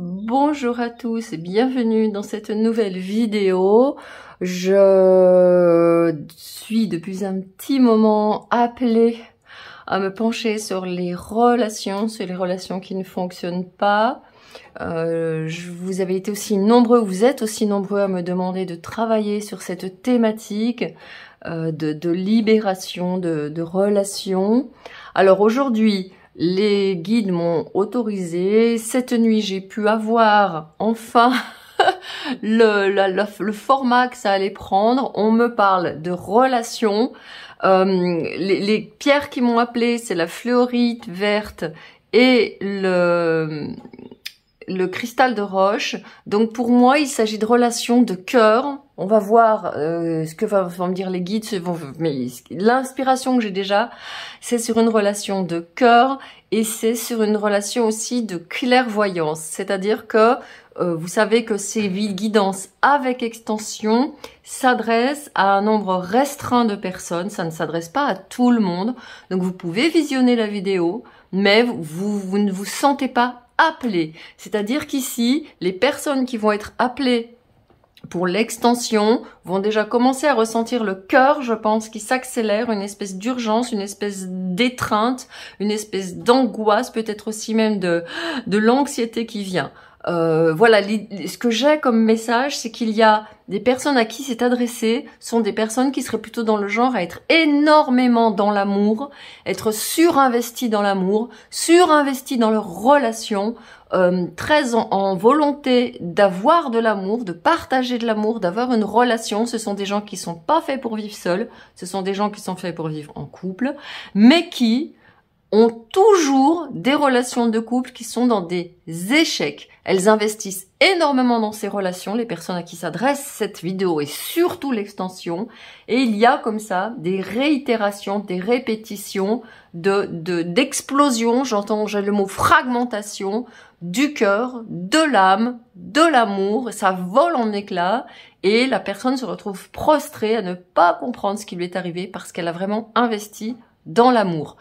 Bonjour à tous, et bienvenue dans cette nouvelle vidéo. Je suis depuis un petit moment appelée à me pencher sur les relations, sur les relations qui ne fonctionnent pas. Euh, je vous avez été aussi nombreux, vous êtes aussi nombreux à me demander de travailler sur cette thématique euh, de, libération, de relations. Alors aujourd'hui, les guides m'ont autorisé. Cette nuit, j'ai pu avoir enfin le, le, format que ça allait prendre. On me parle de relations. Euh, les, les, pierres qui m'ont appelé, c'est la fluorite verte et le le cristal de roche. Donc pour moi, il s'agit de relations de cœur. On va voir euh, ce que vont, me dire les guides. mais l'inspiration que j'ai déjà, c'est sur une relation de cœur et c'est sur une relation aussi de clairvoyance. C'est-à-dire que euh, vous savez que ces guidances avec extension s'adressent à un nombre restreint de personnes. Ça ne s'adresse pas à tout le monde. Donc vous pouvez visionner la vidéo, mais vous ne vous sentez pas appelé. C'est-à-dire qu'ici, les personnes qui vont être appelées pour l'extension vont déjà commencer à ressentir le cœur, je pense, qui s'accélère, une espèce d'urgence, une espèce d'étreinte, une espèce d'angoisse, peut-être aussi même de, de l'anxiété qui vient. Euh, voilà, ce que j'ai comme message, c'est qu'il y a des personnes à qui c'est adressé, sont des personnes qui seraient plutôt dans le genre à être énormément dans l'amour, être surinvesties dans l'amour, surinvesties dans leur relation, euh, très en, en volonté d'avoir de l'amour, de partager de l'amour, d'avoir une relation. Ce sont des gens qui sont pas faits pour vivre seuls, ce sont des gens qui sont faits pour vivre en couple, mais qui ont toujours des relations de couple qui sont dans des échecs. Elles investissent énormément dans ces relations, les personnes à qui s'adresse cette vidéo et surtout l'extension. Et il y a comme ça des réitérations, des répétitions, de d'explosion, j'entends le mot fragmentation, du cœur, de l'âme, de l'amour, ça vole en éclats et la personne se retrouve prostrée à ne pas comprendre ce qui lui est arrivé parce qu'elle a vraiment investi dans l'amour.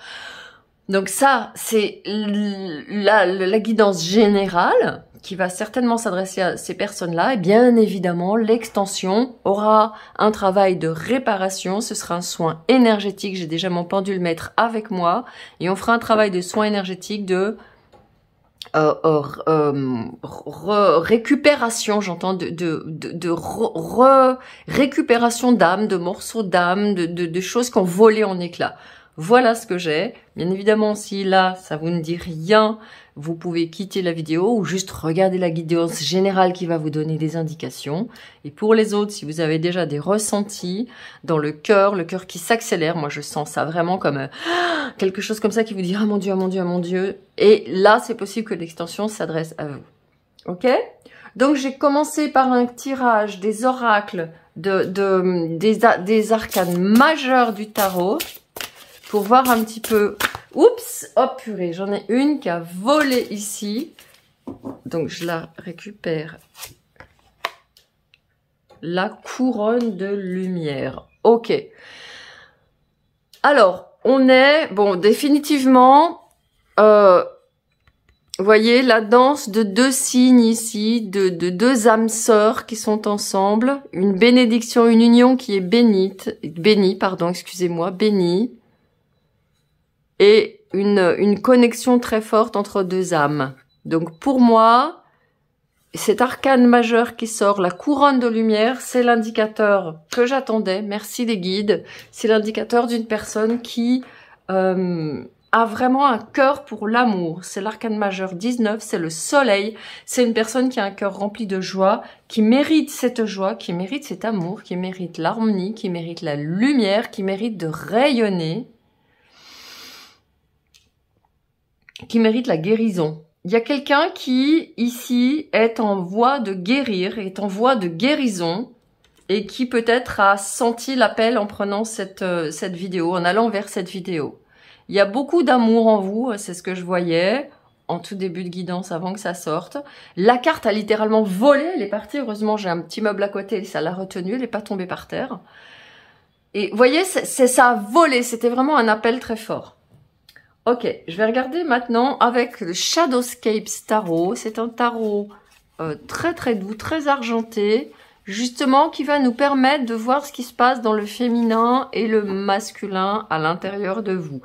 Donc ça, c'est la, guidance générale qui va certainement s'adresser à ces personnes-là. Et bien évidemment, l'extension aura un travail de réparation. Ce sera un soin énergétique. J'ai déjà mon pendule maître avec moi. Et on fera un travail de soin énergétique de euh, euh, euh, récupération, j'entends, de, récupération d'âme, de morceaux d'âme, de, de choses qui ont volé en éclats. Voilà ce que j'ai. Bien évidemment, si là, ça vous ne dit rien, vous pouvez quitter la vidéo ou juste regarder la guidance générale qui va vous donner des indications. Et pour les autres, si vous avez déjà des ressentis dans le cœur, le cœur qui s'accélère, moi je sens ça vraiment comme ah, quelque chose comme ça qui vous dit « Ah mon Dieu, ah mon Dieu, ah mon Dieu !» Et là, c'est possible que l'extension s'adresse à vous. Ok Donc j'ai commencé par un tirage des oracles, de, de des, des arcanes majeurs du tarot pour voir un petit peu... Oups Oh purée, j'en ai une qui a volé ici. Donc je la récupère. La couronne de lumière. Ok. Alors, on est... Bon, définitivement... vous euh, voyez la danse de deux signes ici, de, de, deux âmes sœurs qui sont ensemble, une bénédiction, une union qui est bénite, bénie, pardon, excusez-moi, bénie et une, connexion très forte entre deux âmes. Donc pour moi, cet arcane majeur qui sort, la couronne de lumière, c'est l'indicateur que j'attendais. Merci les guides. C'est l'indicateur d'une personne qui euh, a vraiment un cœur pour l'amour. C'est l'arcane majeur 19, c'est le soleil. C'est une personne qui a un cœur rempli de joie, qui mérite cette joie, qui mérite cet amour, qui mérite l'harmonie, qui mérite la lumière, qui mérite de rayonner. qui mérite la guérison. Il y a quelqu'un qui, ici, est en voie de guérir, est en voie de guérison, et qui peut-être a senti l'appel en prenant cette, euh, cette vidéo, en allant vers cette vidéo. Il y a beaucoup d'amour en vous, euh, c'est ce que je voyais en tout début de guidance avant que ça sorte. La carte a littéralement volé, elle est partie. Heureusement, j'ai un petit meuble à côté, ça l'a retenue, elle n'est pas tombée par terre. Et voyez, c'est ça a volé, c'était vraiment un appel très fort. Ok, je vais regarder maintenant avec le Shadowscape Tarot. C'est un tarot euh, très très doux, très argenté, justement qui va nous permettre de voir ce qui se passe dans le féminin et le masculin à l'intérieur de vous.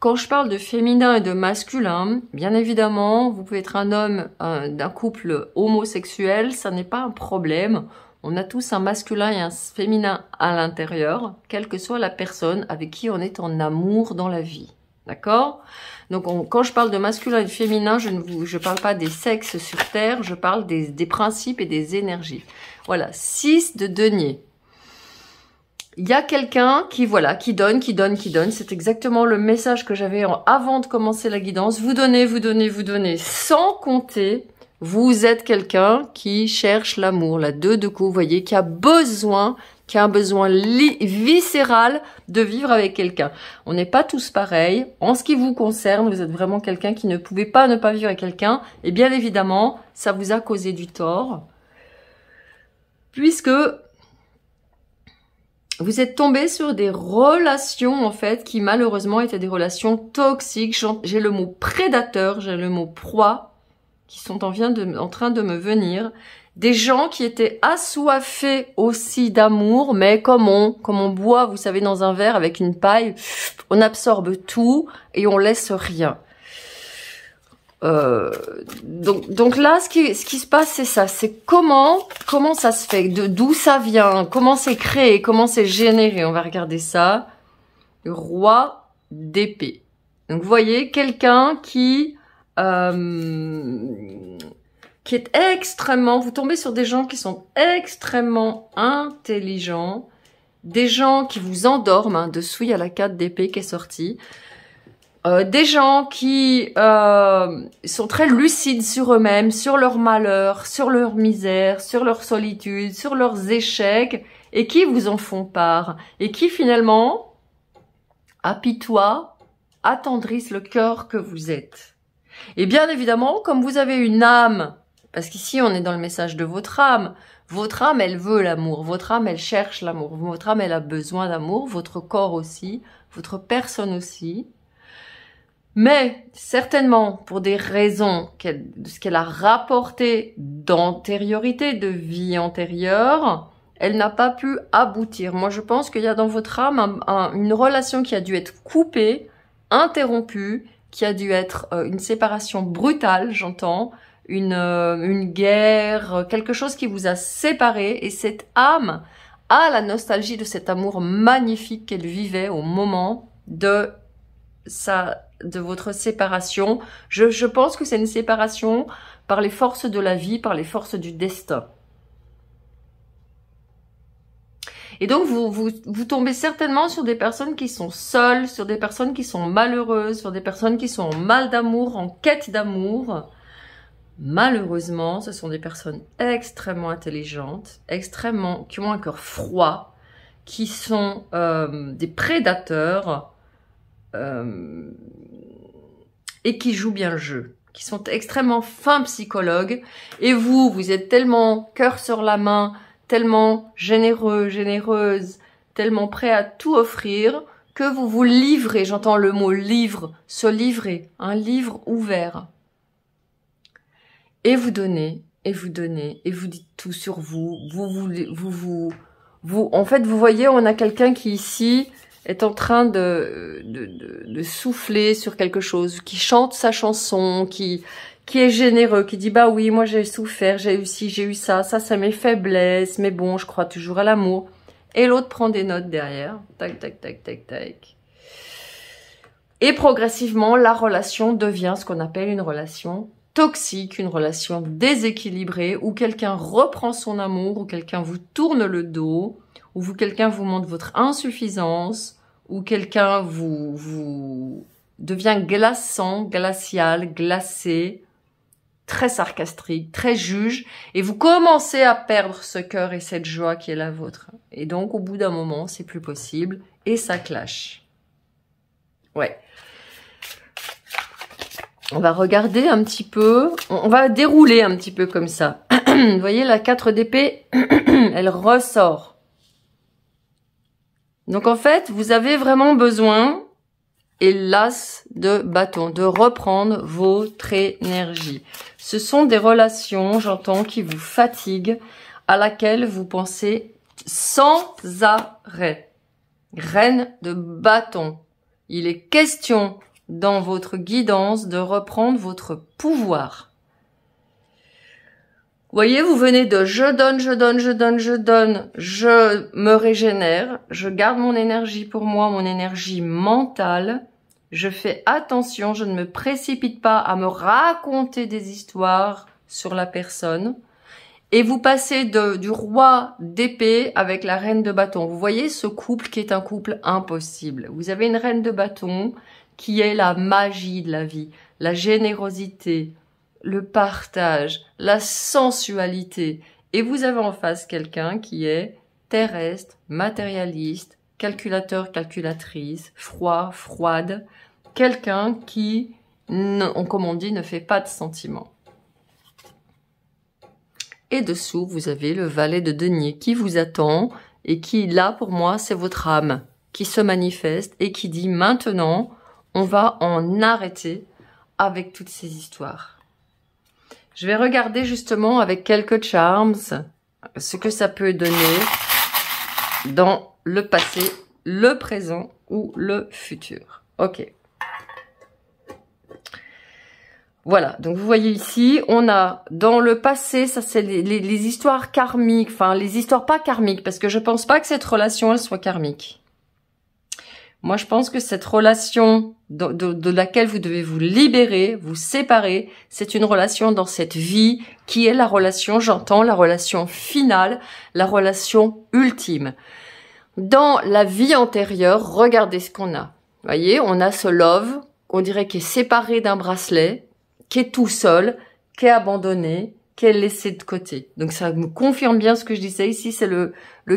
Quand je parle de féminin et de masculin, bien évidemment, vous pouvez être un homme euh, d'un couple homosexuel, ça n'est pas un problème. On a tous un masculin et un féminin à l'intérieur, quelle que soit la personne avec qui on est en amour dans la vie. D'accord Donc quand je parle de masculin et de féminin, je ne vous, je parle pas des sexes sur Terre, je parle des, des principes et des énergies. Voilà, 6 de denier. Il y a quelqu'un qui voilà, qui donne, qui donne, qui donne. C'est exactement le message que j'avais avant de commencer la guidance. Vous donnez, vous donnez, vous donnez, sans compter. Vous êtes quelqu'un qui cherche l'amour, la deux de coups, vous voyez, qui a besoin qui a un besoin viscéral de vivre avec quelqu'un. On n'est pas tous pareils. En ce qui vous concerne, vous êtes vraiment quelqu'un qui ne pouvait pas ne pas vivre avec quelqu'un. Et bien évidemment, ça vous a causé du tort. Puisque vous êtes tombé sur des relations, en fait, qui malheureusement étaient des relations toxiques. J'ai le mot prédateur, j'ai le mot proie, qui sont en, en train de me venir des gens qui étaient assoiffés aussi d'amour, mais comme on, comme on boit, vous savez, dans un verre avec une paille, on absorbe tout et on laisse rien. Euh, donc, donc là, ce qui, ce qui se passe, c'est ça. C'est comment, comment ça se fait, de d'où ça vient, comment c'est créé, comment c'est généré. On va regarder ça. roi d'épée. Donc, vous voyez, quelqu'un qui euh, qui est extrêmement, vous tombez sur des gens qui sont extrêmement intelligents, des gens qui vous endorment, hein, de souille à la carte d'épée qui est sortie, euh, des gens qui euh, sont très lucides sur eux-mêmes, sur leur malheur, sur leur misère, sur leur solitude, sur leurs échecs, et qui vous en font part, et qui finalement apitoient, attendrissent le cœur que vous êtes. Et bien évidemment, comme vous avez une âme parce qu'ici, on est dans le message de votre âme. Votre âme, elle veut l'amour. Votre âme, elle cherche l'amour. Votre âme, elle a besoin d'amour. Votre corps aussi. Votre personne aussi. Mais certainement, pour des raisons de ce qu'elle a rapporté d'antériorité, de vie antérieure, elle n'a pas pu aboutir. Moi, je pense qu'il y a dans votre âme une relation qui a dû être coupée, interrompue, qui a dû être euh, une séparation brutale, j'entends, euh, une, guerre, euh, quelque chose qui vous a séparé et cette âme a la nostalgie de cet amour magnifique qu'elle vivait au moment de de votre séparation. Je, pense que c'est une séparation par les forces de la vie, par les forces du destin. Et donc, vous, vous, vous, tombez certainement sur des personnes qui sont seules, sur des personnes qui sont malheureuses, sur des personnes qui sont en mal d'amour, en quête d'amour. Malheureusement, ce sont des personnes extrêmement intelligentes, extrêmement qui ont un cœur froid, qui sont euh, des prédateurs euh, et qui jouent bien le jeu, qui sont extrêmement fins psychologues. Et vous, vous êtes tellement cœur sur la main, tellement généreux, généreuse, tellement prêt à tout offrir que vous vous livrez, j'entends le mot livre, se livrer, un livre ouvert. Et vous donnez, et vous donnez, et vous dites tout sur vous. Vous vous, vous, vous. En fait, vous voyez, on a quelqu'un qui ici est en train de, de, de, souffler sur quelque chose, qui chante sa chanson, qui qui est généreux, qui dit bah oui, moi j'ai souffert, j'ai eu ci, j'ai eu ça, ça c'est mes faiblesses, mais bon, je crois toujours à l'amour. Et l'autre prend des notes derrière, tac tac tac tac tac. Et progressivement, la relation devient ce qu'on appelle une relation toxique, une relation déséquilibrée où quelqu'un reprend son amour, où quelqu'un vous tourne le dos, où quelqu'un vous montre votre insuffisance, où quelqu'un vous vous devient glaçant, glacial, glacé, très sarcastique, très juge, et vous commencez à perdre ce cœur et cette joie qui est la vôtre. Et donc, au bout d'un moment, c'est plus possible, et ça clash. Ouais on va regarder un petit peu, on va dérouler un petit peu comme ça. Vous voyez, la 4 d'épée, elle ressort. Donc en fait, vous avez vraiment besoin, hélas, de bâton, de reprendre votre énergie. Ce sont des relations, j'entends, qui vous fatiguent, à laquelle vous pensez sans arrêt. Reine de bâton. Il est question dans votre guidance de reprendre votre pouvoir. Vous voyez, vous venez de je donne, je donne, je donne, je donne, je me régénère, je garde mon énergie pour moi, mon énergie mentale, je fais attention, je ne me précipite pas à me raconter des histoires sur la personne. Et vous passez du roi d'épée avec la reine de bâton. Vous voyez ce couple qui est un couple impossible. Vous avez une reine de bâton qui est la magie de la vie, la générosité, le partage, la sensualité. Et vous avez en face quelqu'un qui est terrestre, matérialiste, calculateur, calculatrice, froid, froide, quelqu'un qui, comme on dit, ne fait pas de sentiments. Et dessous, vous avez le valet de denier qui vous attend et qui, là, pour moi, c'est votre âme qui se manifeste et qui dit maintenant, on va en arrêter avec toutes ces histoires. Je vais regarder justement avec quelques charms ce que ça peut donner dans le passé, le présent ou le futur. Ok. Voilà, donc vous voyez ici, on a dans le passé, ça c'est les, histoires karmiques, enfin les histoires pas karmiques, parce que je pense pas que cette relation elle soit karmique. Moi je pense que cette relation de, laquelle vous devez vous libérer, vous séparer. C'est une relation dans cette vie qui est la relation, j'entends, la relation finale, la relation ultime. Dans la vie antérieure, regardez ce qu'on a. Voyez, on a ce love, on dirait qu'il est séparé d'un bracelet, qui est tout seul, qui est abandonné, qui est laissé de côté. Donc ça me confirme bien ce que je disais ici, c'est le,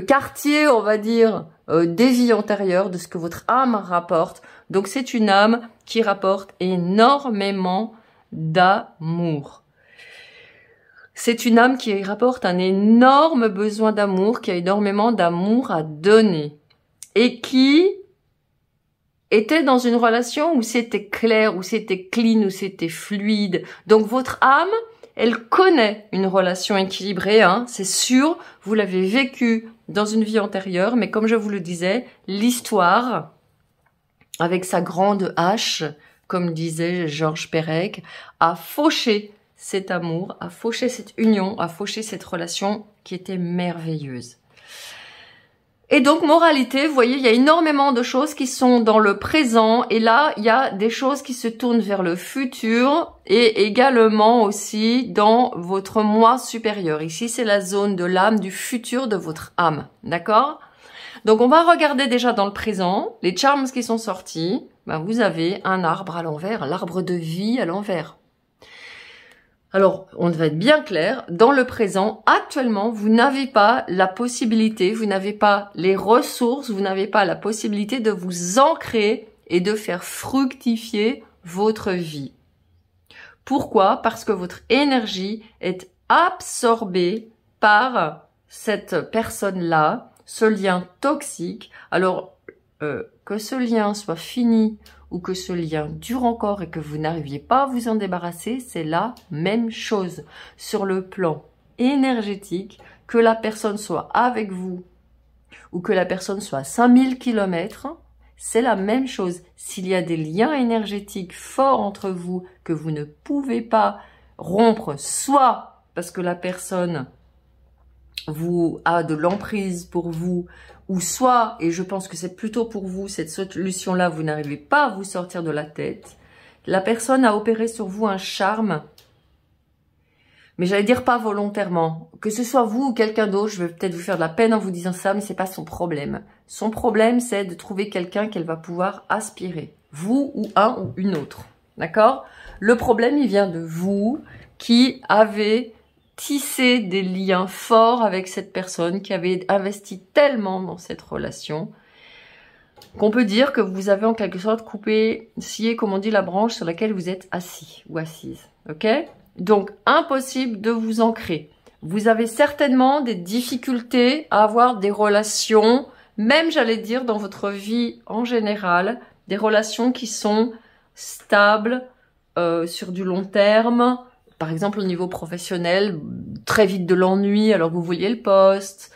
quartier, on va dire, euh, des vies antérieures, de ce que votre âme rapporte, donc c'est une âme qui rapporte énormément d'amour. C'est une âme qui rapporte un énorme besoin d'amour, qui a énormément d'amour à donner et qui était dans une relation où c'était clair, où c'était clean, où c'était fluide. Donc votre âme, elle connaît une relation équilibrée, hein. c'est sûr, vous l'avez vécu dans une vie antérieure, mais comme je vous le disais, l'histoire avec sa grande hache, comme disait Georges Perec, a fauché cet amour, a fauché cette union, a fauché cette relation qui était merveilleuse. Et donc, moralité, vous voyez, il y a énormément de choses qui sont dans le présent. Et là, il y a des choses qui se tournent vers le futur et également aussi dans votre moi supérieur. Ici, c'est la zone de l'âme, du futur de votre âme. D'accord donc on va regarder déjà dans le présent les charms qui sont sortis. Ben, vous avez un arbre à l'envers, l'arbre de vie à l'envers. Alors, on va être bien clair, dans le présent, actuellement, vous n'avez pas la possibilité, vous n'avez pas les ressources, vous n'avez pas la possibilité de vous ancrer et de faire fructifier votre vie. Pourquoi Parce que votre énergie est absorbée par cette personne-là ce lien toxique. Alors, euh, que ce lien soit fini ou que ce lien dure encore et que vous n'arriviez pas à vous en débarrasser, c'est la même chose sur le plan énergétique, que la personne soit avec vous ou que la personne soit à 5000 km, c'est la même chose. S'il y a des liens énergétiques forts entre vous que vous ne pouvez pas rompre, soit parce que la personne vous a de l'emprise pour vous, ou soit, et je pense que c'est plutôt pour vous, cette solution-là, vous n'arrivez pas à vous sortir de la tête, la personne a opéré sur vous un charme, mais j'allais dire pas volontairement. Que ce soit vous ou quelqu'un d'autre, je vais peut-être vous faire de la peine en vous disant ça, mais ce c'est pas son problème. Son problème, c'est de trouver quelqu'un qu'elle va pouvoir aspirer. Vous ou un ou une autre. D'accord Le problème, il vient de vous qui avez tisser des liens forts avec cette personne qui avait investi tellement dans cette relation qu'on peut dire que vous avez en quelque sorte coupé, scié, comme on dit, la branche sur laquelle vous êtes assis ou assise. Ok Donc, impossible de vous ancrer. Vous avez certainement des difficultés à avoir des relations, même j'allais dire dans votre vie en général, des relations qui sont stables, euh, sur du long terme, par exemple au niveau professionnel, très vite de l'ennui alors que vous vouliez le poste,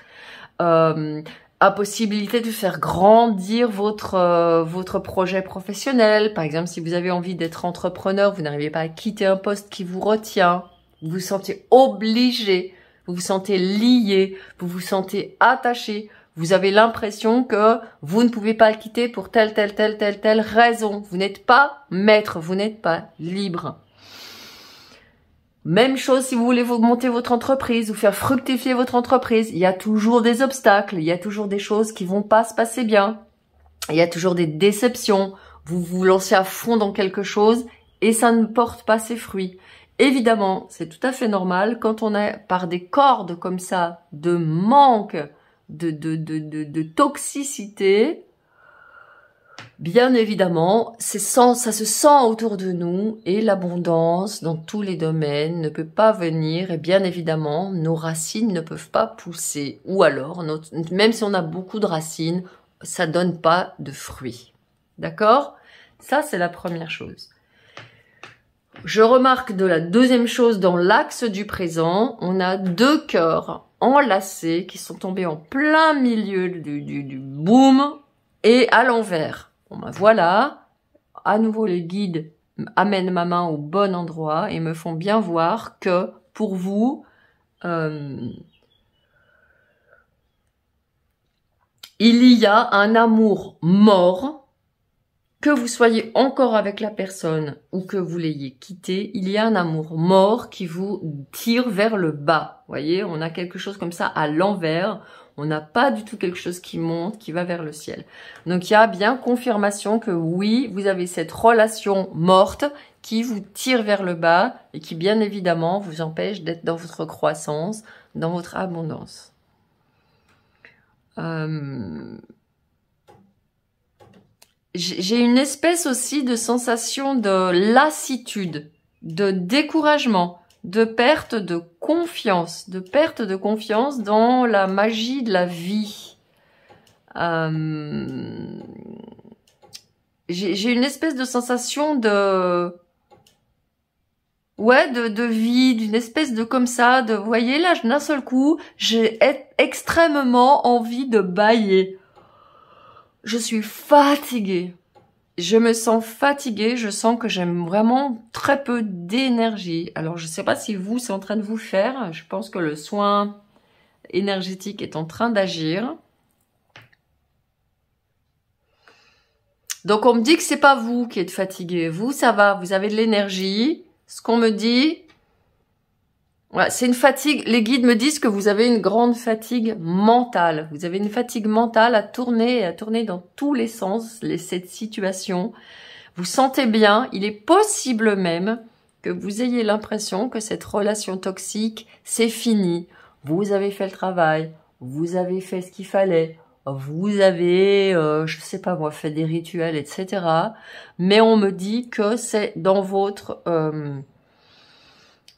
euh, impossibilité de faire grandir votre euh, votre projet professionnel. Par exemple, si vous avez envie d'être entrepreneur, vous n'arrivez pas à quitter un poste qui vous retient, vous vous sentez obligé, vous vous sentez lié, vous vous sentez attaché. Vous avez l'impression que vous ne pouvez pas le quitter pour telle, telle, telle, telle, telle raison. Vous n'êtes pas maître, vous n'êtes pas libre. Même chose si vous voulez monter votre entreprise ou faire fructifier votre entreprise. Il y a toujours des obstacles, il y a toujours des choses qui vont pas se passer bien. Il y a toujours des déceptions. Vous vous lancez à fond dans quelque chose et ça ne porte pas ses fruits. Évidemment, c'est tout à fait normal quand on est par des cordes comme ça de manque, de, de, de, de toxicité, Bien évidemment, sans, ça se sent autour de nous et l'abondance dans tous les domaines ne peut pas venir et bien évidemment, nos racines ne peuvent pas pousser ou alors, même si on a beaucoup de racines, ça donne pas de fruits. D'accord Ça, c'est la première chose. Je remarque de la deuxième chose dans l'axe du présent, on a deux cœurs enlacés qui sont tombés en plein milieu du, du, du boom et à l'envers. Ben, voilà, à nouveau les guides amènent ma main au bon endroit et me font bien voir que pour vous, euh, il y a un amour mort, que vous soyez encore avec la personne ou que vous l'ayez quitté, il y a un amour mort qui vous tire vers le bas. Vous voyez, on a quelque chose comme ça à l'envers. On n'a pas du tout quelque chose qui monte, qui va vers le ciel. Donc il y a bien confirmation que oui, vous avez cette relation morte qui vous tire vers le bas et qui bien évidemment vous empêche d'être dans votre croissance, dans votre abondance. Euh, j'ai une espèce aussi de sensation de lassitude, de découragement de perte de confiance, de perte de confiance dans la magie de la vie. Euh, j'ai une espèce de sensation de... Ouais, de, de vie, d'une espèce de comme ça, de... Vous voyez, là, d'un seul coup, j'ai extrêmement envie de bailler. Je suis fatiguée je me sens fatiguée, je sens que j'ai vraiment très peu d'énergie. Alors je ne sais pas si vous, c'est en train de vous faire. Je pense que le soin énergétique est en train d'agir. Donc on me dit que c'est pas vous qui êtes fatigué. Vous, ça va, vous avez de l'énergie. Ce qu'on me dit, c'est une fatigue. Les guides me disent que vous avez une grande fatigue mentale. Vous avez une fatigue mentale à tourner, et à tourner dans tous les sens les, cette situation. Vous sentez bien. Il est possible même que vous ayez l'impression que cette relation toxique, c'est fini. Vous avez fait le travail. Vous avez fait ce qu'il fallait. Vous avez, je euh, je sais pas moi, fait des rituels, etc. Mais on me dit que c'est dans votre euh,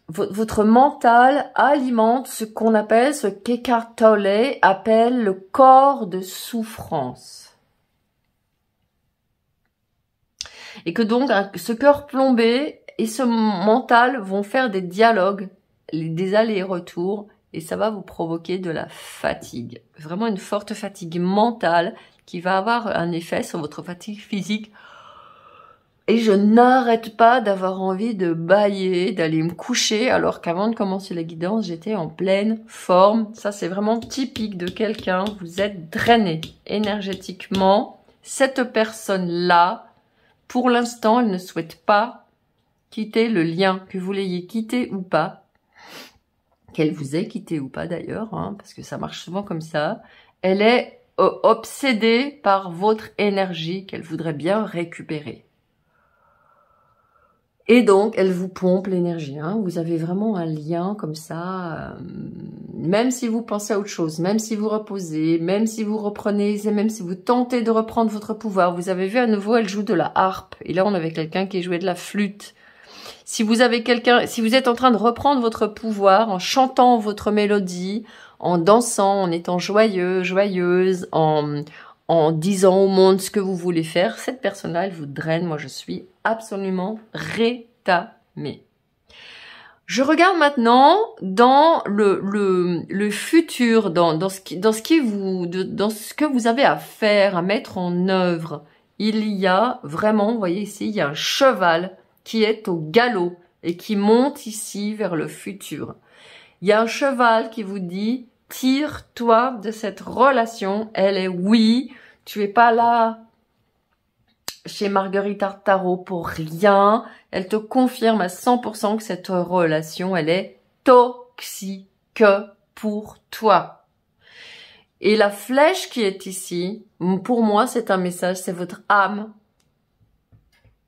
votre mental alimente ce qu'on appelle, ce qu'Eckhart Tolle appelle le corps de souffrance. Et que donc ce cœur plombé et ce mental vont faire des dialogues, des allers-retours, et ça va vous provoquer de la fatigue. Vraiment une forte fatigue mentale qui va avoir un effet sur votre fatigue physique et je n'arrête pas d'avoir envie de bailler, d'aller me coucher, alors qu'avant de commencer la guidance, j'étais en pleine forme. Ça, c'est vraiment typique de quelqu'un. Vous êtes drainé énergétiquement. Cette personne-là, pour l'instant, elle ne souhaite pas quitter le lien, que vous l'ayez quitté ou pas. Qu'elle vous ait quitté ou pas d'ailleurs, hein, parce que ça marche souvent comme ça. Elle est euh, obsédée par votre énergie qu'elle voudrait bien récupérer. Et donc, elle vous pompe l'énergie. Hein. Vous avez vraiment un lien comme ça, euh, même si vous pensez à autre chose, même si vous reposez, même si vous reprenez, et même si vous tentez de reprendre votre pouvoir. Vous avez vu à nouveau, elle joue de la harpe. Et là, on avait quelqu'un qui jouait de la flûte. Si vous avez quelqu'un, si vous êtes en train de reprendre votre pouvoir en chantant votre mélodie, en dansant, en étant joyeux, joyeuse, en, en disant au monde ce que vous voulez faire, cette personne-là, elle vous draine. Moi, je suis absolument rétamé. Je regarde maintenant dans le, futur, dans, ce dans, ce qui vous, dans ce que vous avez à faire, à mettre en œuvre. Il y a vraiment, vous voyez ici, il y a un cheval qui est au galop et qui monte ici vers le futur. Il y a un cheval qui vous dit, tire-toi de cette relation, elle est oui, tu es pas là chez Marguerite Artaro pour rien. Elle te confirme à 100% que cette relation, elle est toxique pour toi. Et la flèche qui est ici, pour moi, c'est un message, c'est votre âme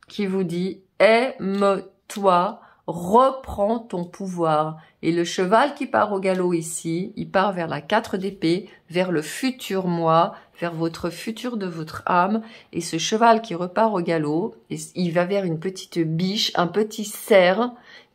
qui vous dit aime-toi reprend ton pouvoir. Et le cheval qui part au galop ici, il part vers la 4 d'épée, vers le futur moi, vers votre futur de votre âme. Et ce cheval qui repart au galop, il va vers une petite biche, un petit cerf,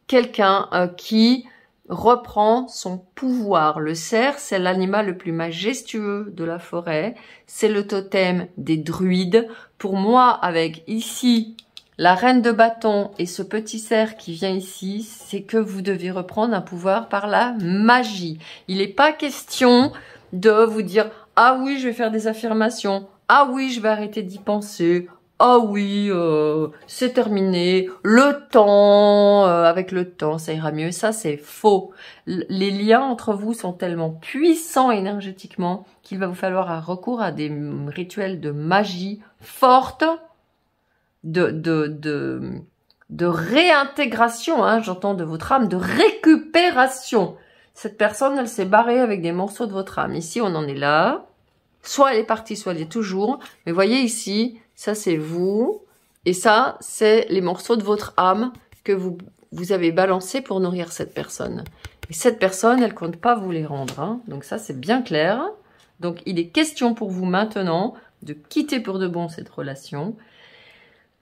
quelqu'un euh, qui reprend son pouvoir. Le cerf, c'est l'animal le plus majestueux de la forêt. C'est le totem des druides. Pour moi, avec ici la reine de bâton et ce petit cerf qui vient ici, c'est que vous devez reprendre un pouvoir par la magie. Il n'est pas question de vous dire « Ah oui, je vais faire des affirmations. Ah oui, je vais arrêter d'y penser. Ah oui, euh, c'est terminé. Le temps, euh, avec le temps, ça ira mieux. » Ça, c'est faux. les liens entre vous sont tellement puissants énergétiquement qu'il va vous falloir un recours à des rituels de magie fortes de, de, de, réintégration, hein, j'entends de votre âme, de récupération. Cette personne, elle s'est barrée avec des morceaux de votre âme. Ici, on en est là. Soit elle est partie, soit elle est toujours. Mais voyez ici, ça c'est vous. Et ça, c'est les morceaux de votre âme que vous, vous avez balancés pour nourrir cette personne. Et cette personne, elle compte pas vous les rendre. Hein. Donc ça, c'est bien clair. Donc il est question pour vous maintenant de quitter pour de bon cette relation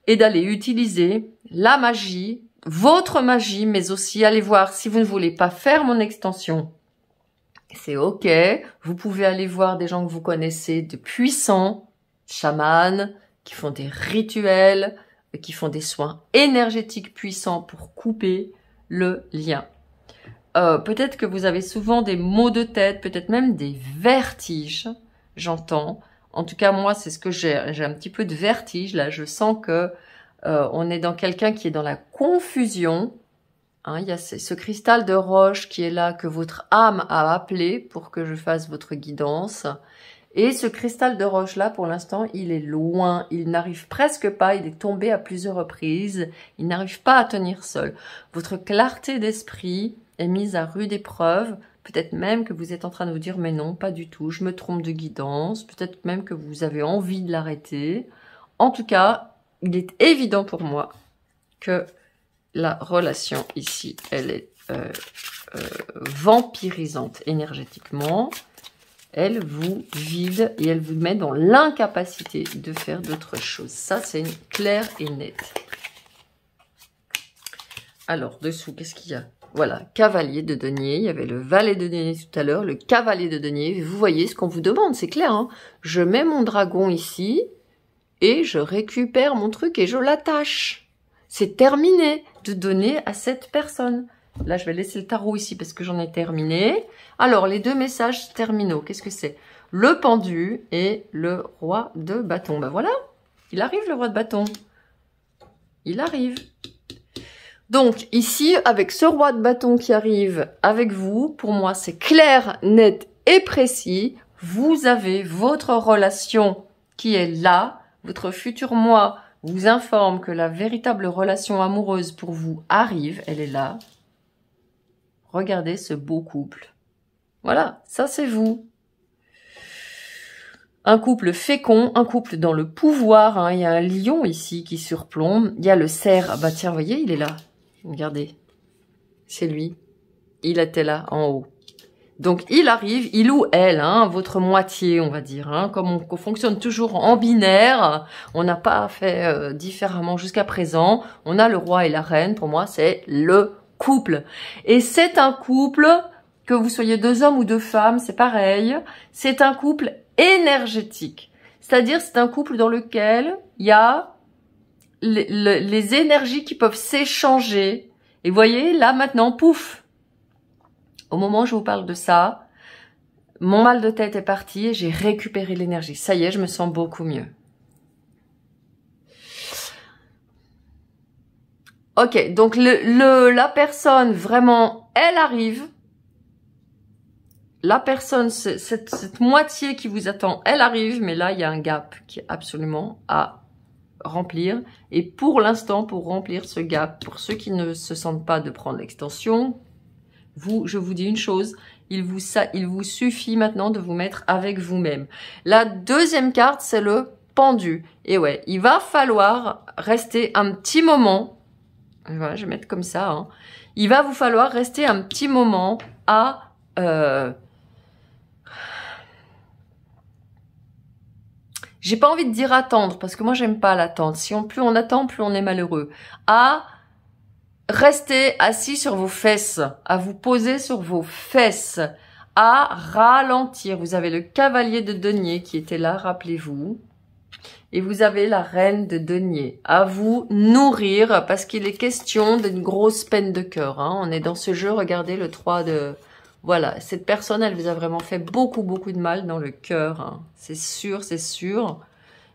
et d'aller utiliser la magie, votre magie, mais aussi aller voir si vous ne voulez pas faire mon extension. C'est ok, vous pouvez aller voir des gens que vous connaissez, de puissants chamans, qui font des rituels, qui font des soins énergétiques puissants pour couper le lien. Euh, peut-être que vous avez souvent des maux de tête, peut-être même des vertiges, j'entends. En tout cas, moi, c'est ce que j'ai. J'ai un petit peu de vertige là. Je sens que euh, on est dans quelqu'un qui est dans la confusion. Hein, il y a ce, ce cristal de roche qui est là, que votre âme a appelé pour que je fasse votre guidance. Et ce cristal de roche là, pour l'instant, il est loin, il n'arrive presque pas, il est tombé à plusieurs reprises, il n'arrive pas à tenir seul. Votre clarté d'esprit est mise à rude épreuve Peut-être même que vous êtes en train de vous dire mais non, pas du tout, je me trompe de guidance. Peut-être même que vous avez envie de l'arrêter. En tout cas, il est évident pour moi que la relation ici, elle est euh, euh, vampirisante énergétiquement. Elle vous vide et elle vous met dans l'incapacité de faire d'autres choses. Ça, c'est clair et net. Alors, dessous, qu'est-ce qu'il y a voilà, cavalier de denier. Il y avait le valet de denier tout à l'heure, le cavalier de denier. Vous voyez ce qu'on vous demande, c'est clair. Hein. je mets mon dragon ici et je récupère mon truc et je l'attache. C'est terminé de donner à cette personne. Là, je vais laisser le tarot ici parce que j'en ai terminé. Alors, les deux messages terminaux, qu'est-ce que c'est Le pendu et le roi de bâton. Ben voilà, il arrive le roi de bâton. Il arrive. Donc ici, avec ce roi de bâton qui arrive avec vous, pour moi c'est clair, net et précis. Vous avez votre relation qui est là. Votre futur moi vous informe que la véritable relation amoureuse pour vous arrive. Elle est là. Regardez ce beau couple. Voilà, ça c'est vous. Un couple fécond, un couple dans le pouvoir. Hein. Il y a un lion ici qui surplombe. Il y a le cerf. Ah bah tiens, voyez, il est là. Regardez. C'est lui. Il était là, en haut. Donc il arrive, il ou elle, hein, votre moitié, on va dire, hein, comme on, fonctionne toujours en binaire, on n'a pas fait euh, différemment jusqu'à présent. On a le roi et la reine. Pour moi, c'est le couple. Et c'est un couple que vous soyez deux hommes ou deux femmes, c'est pareil. C'est un couple énergétique, c'est-à-dire c'est un couple dans lequel il y a les, énergies qui peuvent s'échanger. Et voyez, là maintenant, pouf Au moment où je vous parle de ça, mon mal de tête est parti et j'ai récupéré l'énergie. Ça y est, je me sens beaucoup mieux. Ok, donc la personne vraiment, elle arrive. La personne, cette, cette moitié qui vous attend, elle arrive, mais là, il y a un gap qui est absolument à remplir. Et pour l'instant, pour remplir ce gap, pour ceux qui ne se sentent pas de prendre l'extension, vous, je vous dis une chose, il vous, ça, il vous suffit maintenant de vous mettre avec vous-même. La deuxième carte, c'est le pendu. Et ouais, il va falloir rester un petit moment. je vais mettre comme ça. Hein. Il va vous falloir rester un petit moment à euh, J'ai pas envie de dire attendre parce que moi j'aime pas l'attente. Si on plus on attend, plus on est malheureux. À rester assis sur vos fesses, à vous poser sur vos fesses, à ralentir. Vous avez le cavalier de denier qui était là, rappelez-vous. Et vous avez la reine de denier. À vous nourrir parce qu'il est question d'une grosse peine de cœur. Hein. On est dans ce jeu, regardez le 3 de, voilà, cette personne, elle vous a vraiment fait beaucoup, beaucoup de mal dans le cœur. Hein. C'est sûr, c'est sûr.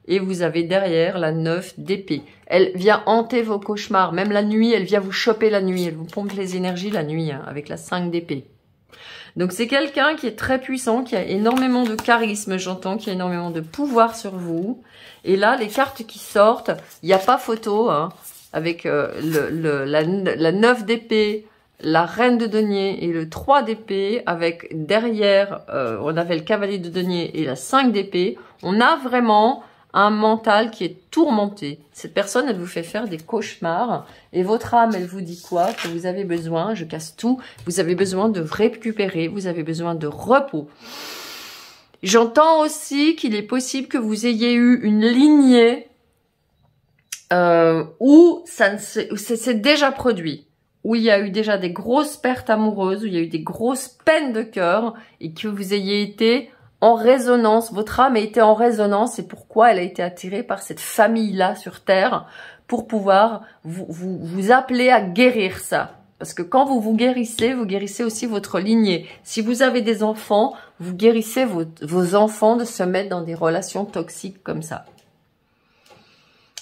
Et vous avez derrière la 9 d'épée. Elle vient hanter vos cauchemars. Même la nuit, elle vient vous choper la nuit. Elle vous pompe les énergies la nuit hein, avec la 5 d'épée. Donc c'est quelqu'un qui est très puissant, qui a énormément de charisme, j'entends, qui a énormément de pouvoir sur vous. Et là, les cartes qui sortent, il n'y a pas photo, hein, avec euh, le, la, la 9 d'épée, la reine de denier et le 3 d'épée, avec derrière, euh, on avait le cavalier de denier et la 5 d'épée, on a vraiment un mental qui est tourmenté. Cette personne, elle vous fait faire des cauchemars. Et votre âme, elle vous dit quoi Que vous avez besoin, je casse tout, vous avez besoin de récupérer, vous avez besoin de repos. J'entends aussi qu'il est possible que vous ayez eu une lignée euh, où ça s'est déjà produit où il y a eu déjà des grosses pertes amoureuses, où il y a eu des grosses peines de cœur, et que vous ayez été en résonance, votre âme a été en résonance, c'est pourquoi elle a été attirée par cette famille-là sur Terre, pour pouvoir vous, vous, appeler à guérir ça. Parce que quand vous vous guérissez, vous guérissez aussi votre lignée. Si vous avez des enfants, vous guérissez vos enfants de se mettre dans des relations toxiques comme ça.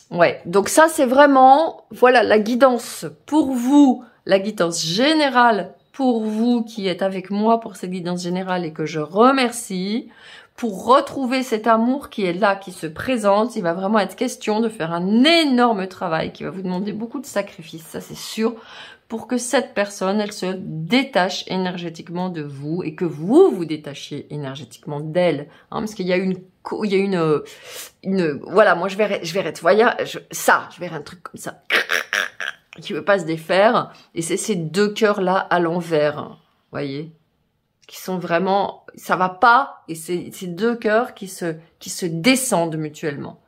Ouais, donc ça c'est vraiment, voilà, la guidance pour vous, la guidance générale pour vous qui êtes avec moi pour cette guidance générale et que je remercie pour retrouver cet amour qui est là, qui se présente. Il va vraiment être question de faire un énorme travail qui va vous demander beaucoup de sacrifices, ça c'est sûr pour que cette personne, elle se détache énergétiquement de vous et que vous vous détachiez énergétiquement d'elle. Hein, parce qu'il y a une il y a une, euh, une, voilà, moi je verrais, je verrais, tu vois, ça, je verrai un truc comme ça, qui veut pas se défaire, et c'est ces deux cœurs-là à l'envers, voyez, qui sont vraiment, ça va pas, et c'est ces deux cœurs qui se, qui se descendent mutuellement.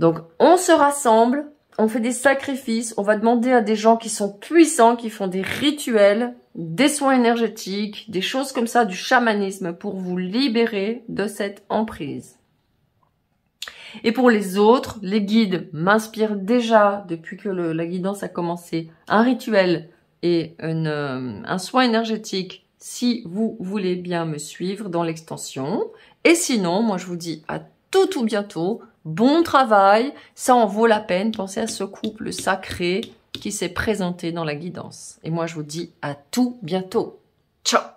Donc, on se rassemble, on fait des sacrifices, on va demander à des gens qui sont puissants, qui font des rituels, des soins énergétiques, des choses comme ça, du chamanisme, pour vous libérer de cette emprise. Et pour les autres, les guides m'inspirent déjà, depuis que la guidance a commencé, un rituel et euh, un soin énergétique, si vous voulez bien me suivre dans l'extension. Et sinon, moi je vous dis à tout ou bientôt Bon travail, ça en vaut la peine. Pensez à ce couple sacré qui s'est présenté dans la guidance. Et moi, je vous dis à tout bientôt. Ciao